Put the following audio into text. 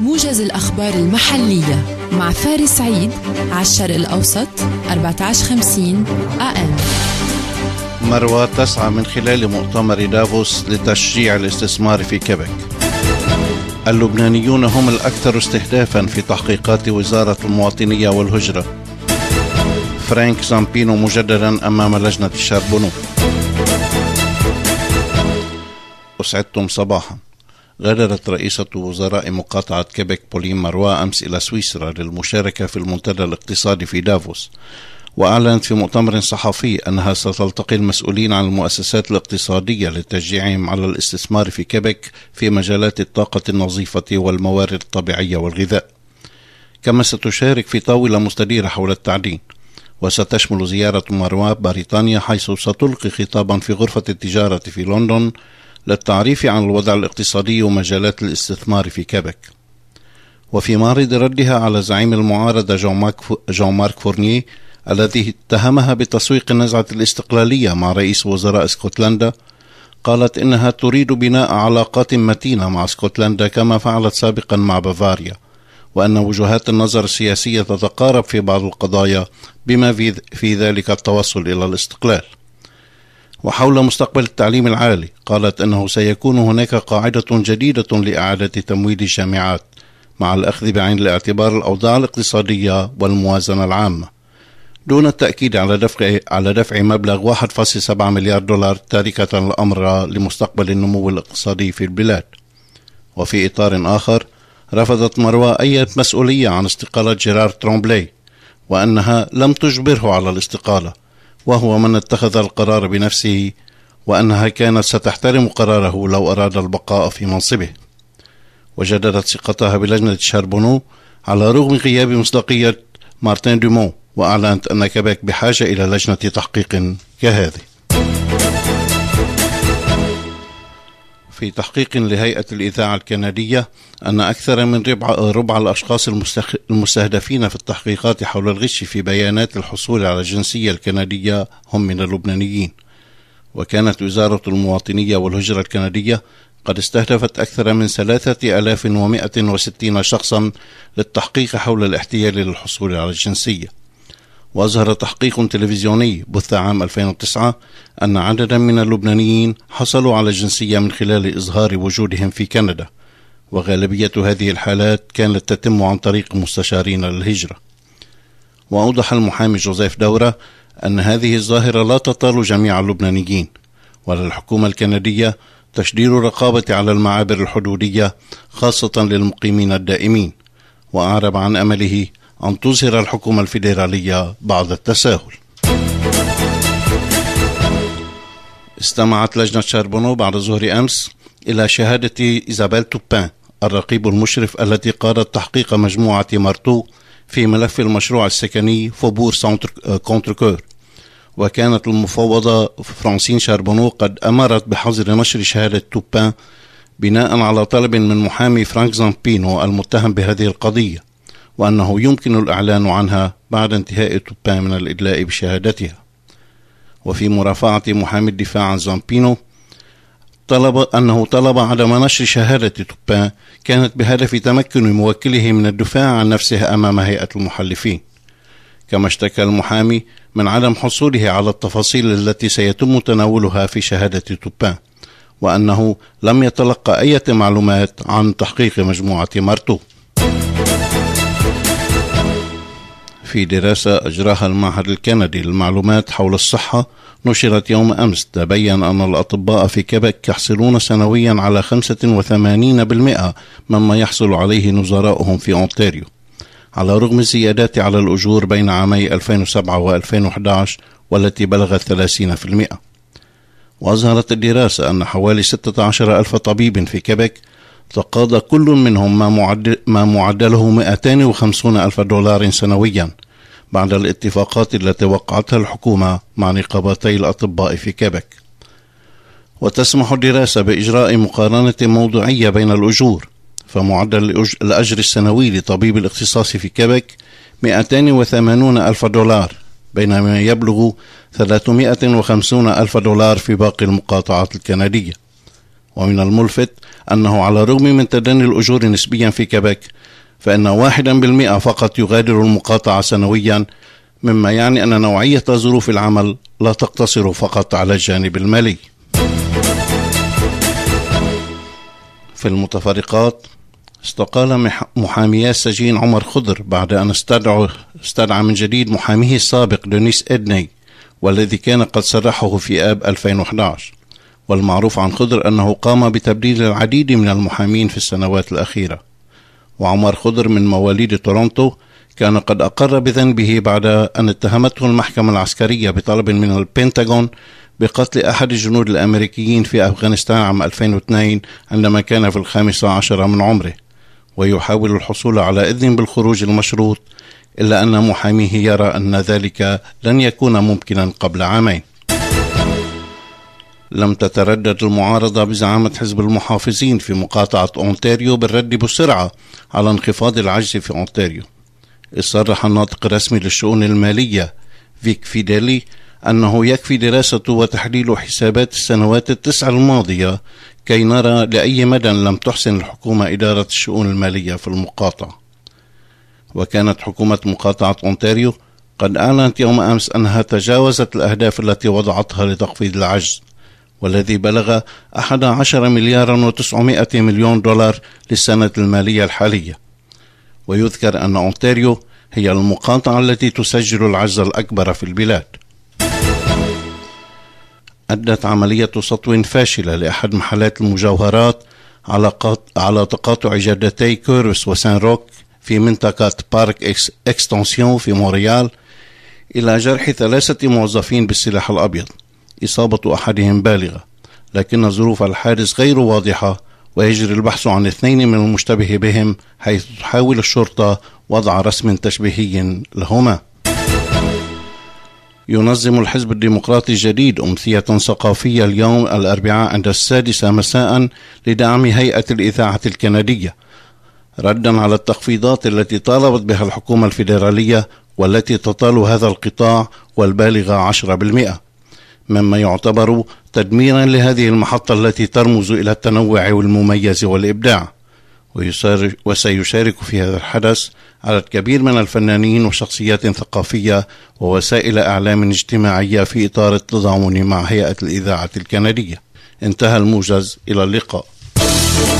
موجز الأخبار المحلية مع فارس عيد على الشرق الأوسط 1450 أم مروى تسعى من خلال مؤتمر دافوس لتشجيع الاستثمار في كيبك اللبنانيون هم الأكثر استهدافا في تحقيقات وزارة المواطنية والهجرة فرانك زامبينو مجددا أمام لجنة الشاربونو أسعدتم صباحا غادرت رئيسة وزراء مقاطعة كيبك بولين مروى أمس إلى سويسرا للمشاركة في المنتدى الاقتصادي في دافوس وأعلنت في مؤتمر صحفي أنها ستلتقي المسؤولين عن المؤسسات الاقتصادية لتشجيعهم على الاستثمار في كيبك في مجالات الطاقة النظيفة والموارد الطبيعية والغذاء كما ستشارك في طاولة مستديرة حول التعدين وستشمل زيارة مروى بريطانيا حيث ستلقي خطابا في غرفة التجارة في لندن للتعريف عن الوضع الاقتصادي ومجالات الاستثمار في كيبك وفي معرض ردها على زعيم المعارضة جون مارك فورنيه الذي اتهمها بتسويق النزعة الاستقلالية مع رئيس وزراء اسكتلندا قالت إنها تريد بناء علاقات متينة مع اسكتلندا كما فعلت سابقا مع بافاريا وأن وجهات النظر السياسية تتقارب في بعض القضايا بما في ذلك التوصل إلى الاستقلال وحول مستقبل التعليم العالي قالت انه سيكون هناك قاعده جديده لاعاده تمويل الجامعات مع الاخذ بعين الاعتبار الاوضاع الاقتصاديه والموازنه العامه دون التاكيد على دفع على دفع مبلغ 1.7 مليار دولار تاركه الامر لمستقبل النمو الاقتصادي في البلاد وفي اطار اخر رفضت مروى اي مسؤوليه عن استقاله جيرار ترومبلي وانها لم تجبره على الاستقاله وهو من اتخذ القرار بنفسه وأنها كانت ستحترم قراره لو أراد البقاء في منصبه وجددت ثقتها بلجنة شاربونو على رغم غياب مصداقية مارتين دومون وأعلنت أن كباك بحاجة إلى لجنة تحقيق كهذه في تحقيق لهيئة الإذاعة الكندية أن أكثر من ربع, ربع الأشخاص المستهدفين في التحقيقات حول الغش في بيانات الحصول على الجنسية الكندية هم من اللبنانيين وكانت وزارة المواطنية والهجرة الكندية قد استهدفت أكثر من 3160 شخصا للتحقيق حول الاحتيال للحصول على الجنسية وأظهر تحقيق تلفزيوني بث عام 2009 أن عددا من اللبنانيين حصلوا على الجنسية من خلال إظهار وجودهم في كندا وغالبية هذه الحالات كانت تتم عن طريق مستشارين للهجرة وأوضح المحامي جوزيف دورة أن هذه الظاهرة لا تطال جميع اللبنانيين وللحكومة الكندية تشديد الرقابة على المعابر الحدودية خاصة للمقيمين الدائمين وأعرب عن أمله أن تظهر الحكومة الفيدرالية بعض التساهل استمعت لجنة شاربونو بعد ظهر أمس إلى شهادة إيزابيل توبان الرقيب المشرف التي قادت تحقيق مجموعة مارتو في ملف المشروع السكني فوبور آه، كونتركور وكانت المفوضة فرانسين شاربونو قد أمرت بحظر نشر شهادة توبان بناء على طلب من محامي فرانك زامبينو المتهم بهذه القضية وأنه يمكن الإعلان عنها بعد انتهاء توبان من الإدلاء بشهادتها وفي مرافعة محامي الدفاع عن زامبينو طلب أنه طلب عدم نشر شهادة توبان كانت بهدف تمكن موكله من الدفاع عن نفسه أمام هيئة المحلفين كما اشتكى المحامي من عدم حصوله على التفاصيل التي سيتم تناولها في شهادة توبان وأنه لم يتلقى أي معلومات عن تحقيق مجموعة مارتو في دراسة أجراها المعهد الكندي للمعلومات حول الصحة نشرت يوم أمس تبين أن الأطباء في كبك يحصلون سنويا على 85% مما يحصل عليه نظرائهم في أونتاريو على رغم الزيادات على الأجور بين عامي 2007 و 2011 والتي بلغت 30% وأظهرت الدراسة أن حوالي 16 ألف طبيب في كيبك تقاضى كل منهم ما, معدل ما معدله 250 ألف دولار سنويا بعد الاتفاقات التي وقعتها الحكومة مع نقابتي الأطباء في كيبك وتسمح الدراسة بإجراء مقارنة موضوعية بين الأجور فمعدل الأجر السنوي لطبيب الاختصاص في كيبك 280 ألف دولار بينما يبلغ 350 ألف دولار في باقي المقاطعات الكندية ومن الملفت أنه على الرغم من تدني الأجور نسبيا في كيبك فإن واحدا بالمئة فقط يغادر المقاطعة سنويا مما يعني أن نوعية ظروف العمل لا تقتصر فقط على الجانب المالي في المتفرقات استقال محاميا السجين عمر خضر بعد أن استدعى, استدعى من جديد محاميه السابق دونيس إدني والذي كان قد سرحه في آب 2011 والمعروف عن خضر أنه قام بتبديل العديد من المحامين في السنوات الأخيرة وعمر خضر من مواليد تورونتو كان قد أقر بذنبه بعد أن اتهمته المحكمة العسكرية بطلب من البنتاغون بقتل أحد الجنود الأمريكيين في أفغانستان عام 2002 عندما كان في الخامسة عشرة من عمره ويحاول الحصول على إذن بالخروج المشروط إلا أن محاميه يرى أن ذلك لن يكون ممكنا قبل عامين لم تتردد المعارضة بزعامة حزب المحافظين في مقاطعة أونتاريو بالرد بسرعة على انخفاض العجز في أونتاريو صرح الناطق الرسمي للشؤون المالية فيك فيديلي أنه يكفي دراسة وتحليل حسابات السنوات التسع الماضية كي نرى لأي مدى لم تحسن الحكومة إدارة الشؤون المالية في المقاطعة وكانت حكومة مقاطعة أونتاريو قد أعلنت يوم أمس أنها تجاوزت الأهداف التي وضعتها لتخفيض العجز والذي بلغ 11 مليارا و900 مليون دولار للسنة المالية الحالية ويذكر أن أونتاريو هي المقاطعة التي تسجل العجز الأكبر في البلاد أدت عملية سطو فاشلة لأحد محلات المجوهرات على, على تقاطع جدتي كورس وسان روك في منطقة بارك إكس إكستنسيون في موريال إلى جرح ثلاثة موظفين بالسلاح الأبيض إصابة أحدهم بالغة لكن ظروف الحادث غير واضحة ويجري البحث عن اثنين من المشتبه بهم حيث تحاول الشرطة وضع رسم تشبيهي لهما ينظم الحزب الديمقراطي الجديد أمثية ثقافية اليوم الأربعاء عند السادسة مساء لدعم هيئة الإذاعة الكندية ردا على التخفيضات التي طالبت بها الحكومة الفيدرالية والتي تطال هذا القطاع والبالغة 10% مما يعتبر تدميرا لهذه المحطة التي ترمز إلى التنوع والمميز والإبداع وسيشارك في هذا الحدث عدد كبير من الفنانين وشخصيات ثقافية ووسائل إعلام اجتماعية في إطار التضامن مع هيئة الإذاعة الكندية انتهى الموجز إلى اللقاء